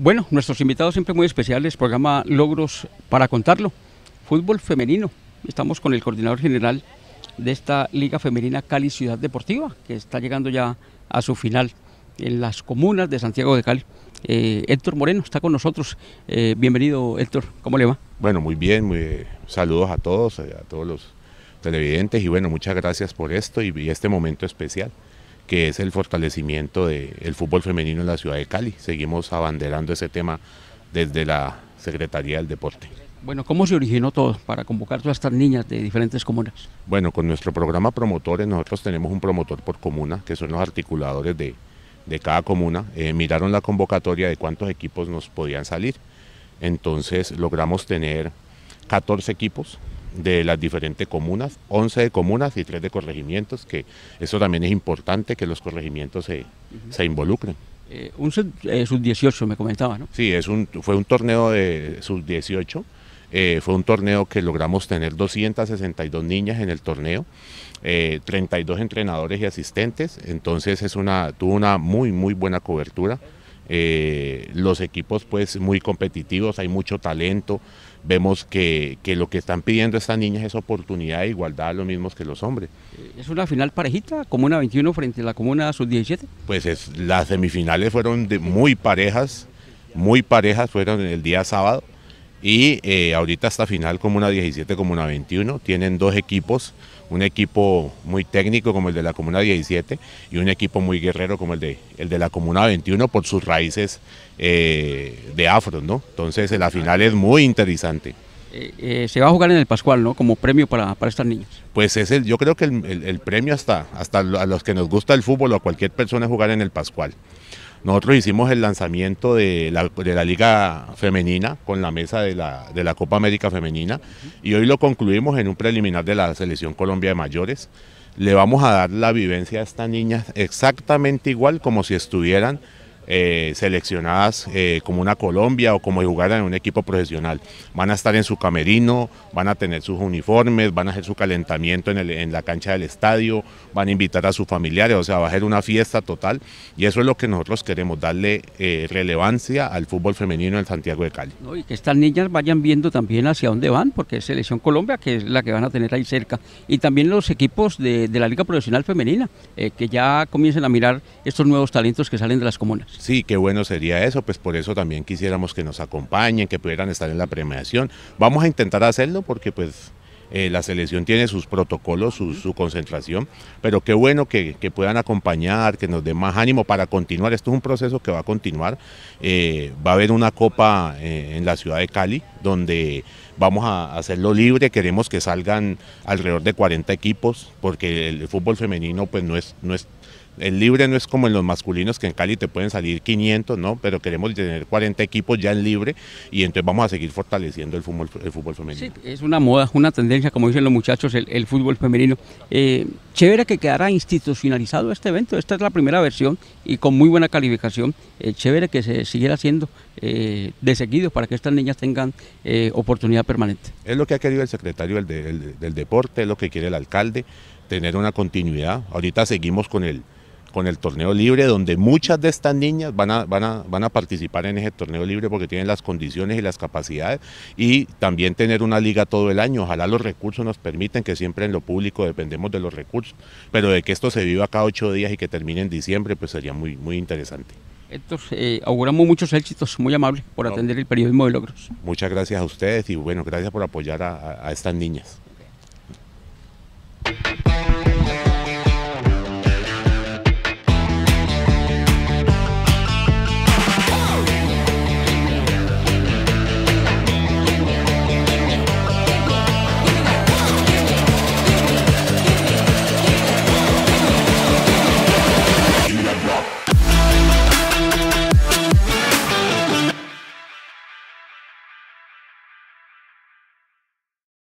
Bueno, nuestros invitados siempre muy especiales, programa Logros para contarlo. Fútbol femenino. Estamos con el coordinador general de esta Liga Femenina Cali Ciudad Deportiva, que está llegando ya a su final en las comunas de Santiago de Cali. Eh, Héctor Moreno está con nosotros. Eh, bienvenido, Héctor. ¿Cómo le va? Bueno, muy bien. Muy, saludos a todos, eh, a todos los televidentes y bueno, muchas gracias por esto y, y este momento especial que es el fortalecimiento del fútbol femenino en la ciudad de Cali. Seguimos abanderando ese tema desde la Secretaría del Deporte. Bueno, ¿cómo se originó todo para convocar todas estas niñas de diferentes comunas? Bueno, con nuestro programa Promotores, eh, nosotros tenemos un promotor por comuna, que son los articuladores de, de cada comuna. Eh, miraron la convocatoria de cuántos equipos nos podían salir. Entonces logramos tener 14 equipos de las diferentes comunas, 11 de comunas y 3 de corregimientos, que eso también es importante que los corregimientos se, involucren. Eh, un sub-18 eh, me comentaba, ¿no? Sí, es un, fue un torneo de sub-18, eh, fue un torneo que logramos tener 262 niñas en el torneo, 32 entrenadores y asistentes, entonces es una, tuvo una muy, muy buena cobertura. Eh, los equipos pues muy competitivos, hay mucho talento, vemos que, lo que están pidiendo estas niñas es oportunidad e igualdad lo mismo que los hombres. Eh, ¿Es una final parejita, Comuna 21 frente a la Comuna Sub-17? Pues las semifinales fueron muy parejas, muy parejas, fueron el día sábado y eh, ahorita hasta final Comuna 17, Comuna 21, tienen dos equipos, un equipo muy técnico como el de la Comuna 17 y un equipo muy guerrero como el de, el de la Comuna 21 por sus raíces eh, de afro, ¿no? Entonces la final es muy interesante. Eh, se va a jugar en el Pascual, ¿no? Como premio para, para estas niñas. Pues es el, yo creo que el, premio hasta, hasta a los que nos gusta el fútbol o a cualquier persona jugar en el Pascual. Nosotros hicimos el lanzamiento de la, Liga Femenina con la mesa de la, de la Copa América Femenina y hoy lo concluimos en un preliminar de la Selección Colombia de Mayores. Le vamos a dar la vivencia a estas niñas exactamente igual como si estuvieran eh, seleccionadas eh, como una Colombia o como si jugaran en un equipo profesional. Van a estar en su camerino, van a tener sus uniformes, van a hacer su calentamiento en, la cancha del estadio, van a invitar a sus familiares, o sea, va a ser una fiesta total y eso es lo que nosotros queremos, darle eh, relevancia al fútbol femenino en Santiago de Cali. y que estas niñas vayan viendo también hacia dónde van, porque es Selección Colombia, que es la que van a tener ahí cerca, y también los equipos de la Liga Profesional Femenina, que ya comiencen a mirar estos nuevos talentos que salen de las comunas. Sí, qué bueno sería eso, pues por eso también quisiéramos que nos acompañen, que pudieran estar en la premiación. Vamos a intentar hacerlo porque pues eh, la selección tiene sus protocolos, su, concentración, pero qué bueno que, puedan acompañar, que nos den más ánimo para continuar. Esto es un proceso que va a continuar. Eh, va a haber una copa eh, en la ciudad de Cali, donde vamos a hacerlo libre, queremos que salgan alrededor de 40 equipos, porque el fútbol femenino pues no es, no es el libre no es como en los masculinos que en Cali te pueden salir 500, ¿no? Pero queremos tener 40 equipos ya en libre y entonces vamos a seguir fortaleciendo el fútbol, femenino. Sí, es una moda, es una tendencia, como dicen los muchachos, el, fútbol femenino. Eh, chévere que quedara institucionalizado este evento, esta es la primera versión y con muy buena calificación. Eh, chévere que se siguiera haciendo eh, de seguido para que estas niñas tengan oportunidad permanente. Es lo que ha querido el secretario del deporte, es lo que quiere el alcalde, tener una continuidad. Ahorita seguimos con el con el torneo libre, donde muchas de estas niñas van a, participar en ese torneo libre porque tienen las condiciones y las capacidades y también tener una liga todo el año. Ojalá los recursos nos permiten, que siempre en lo público dependemos de los recursos, pero de que esto se viva cada ocho días y que termine en diciembre, pues sería muy, muy interesante. Entonces, eh, auguramos muchos éxitos, muy amable por atender el periodismo de logros. Muchas gracias a ustedes y bueno, gracias por apoyar a estas niñas.